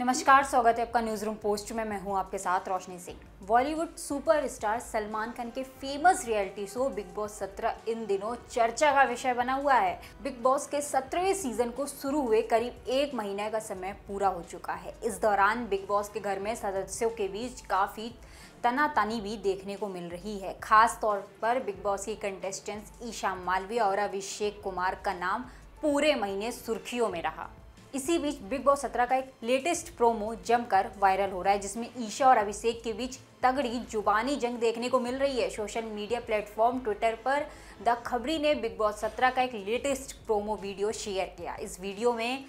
नमस्कार स्वागत है आपका न्यूज़ रूम पोस्ट में मैं हूं आपके साथ रोशनी सिंह बॉलीवुड सुपरस्टार सलमान खान के famous reality show Bigg Boss सत्रह इन दिनों चर्चा का विषय बना हुआ है बिग बॉस के सत्रहवें सीजन को शुरू हुए करीब एक महीने का समय पूरा हो चुका है इस दौरान बिग बॉस के घर में सदस्यों के बीच काफ़ी तनातनी भी देखने को मिल रही है खास तौर पर बिग बॉस की कंटेस्टेंट्स ईशा मालवीय और अभिषेक कुमार का नाम पूरे महीने सुर्खियों में रहा इसी बीच बिग बॉस सत्रह का एक लेटेस्ट प्रोमो जमकर वायरल हो रहा है जिसमें ईशा और अभिषेक के बीच तगड़ी जुबानी जंग देखने को मिल रही है सोशल मीडिया प्लेटफॉर्म ट्विटर पर द खबरी ने बिग बॉस सत्रह का एक लेटेस्ट प्रोमो वीडियो शेयर किया इस वीडियो में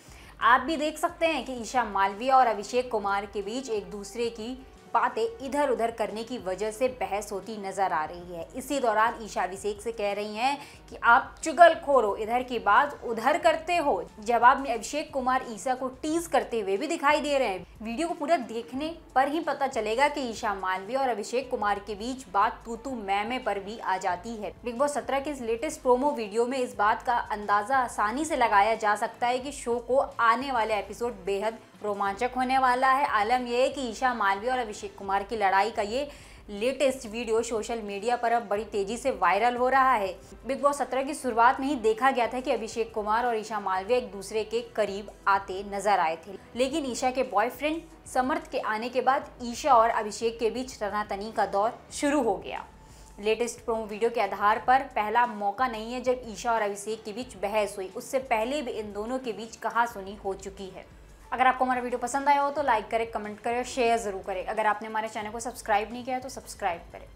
आप भी देख सकते हैं कि ईशा मालवीय और अभिषेक कुमार के बीच एक दूसरे की बातें इधर उधर करने की वजह से बहस होती नज़र आ रही है इसी दौरान ईशा अभिषेक से कह रही हैं कि आप चुगल खोरो इधर की बात उधर करते हो जवाब में अभिषेक कुमार ईशा को टीज करते हुए भी दिखाई दे रहे हैं वीडियो को पूरा देखने पर ही पता चलेगा कि ईशा मालवीय और अभिषेक कुमार के बीच बात तू तू मैमे पर भी आ जाती है बिग बॉस सत्रह के इस लेटेस्ट प्रोमो वीडियो में इस बात का अंदाजा आसानी से लगाया जा सकता है कि शो को आने वाले एपिसोड बेहद रोमांचक होने वाला है आलम यह है कि ईशा मालवीय और अभिषेक अभिषेक कुमार की लड़ाई का ये लेटेस्ट वीडियो सोशल मीडिया पर अब बड़ी तेजी से वायरल हो रहा है बिग बॉस सत्रह की शुरुआत में ही देखा गया था कि अभिषेक कुमार और ईशा मालवीय एक दूसरे के करीब आते नजर आए थे लेकिन ईशा के बॉयफ्रेंड समर्थ के आने के बाद ईशा और अभिषेक के बीच तनातनी का दौर शुरू हो गया लेटेस्ट प्रोमो वीडियो के आधार पर पहला मौका नहीं है जब ईशा और अभिषेक के बीच बहस हुई उससे पहले भी इन दोनों के बीच कहासुनी हो चुकी है अगर आपको हमारा वीडियो पसंद आया हो तो लाइक करें कमेंट करें शेयर ज़रूर करें अगर आपने हमारे चैनल को सब्सक्राइब नहीं किया तो सब्सक्राइब करें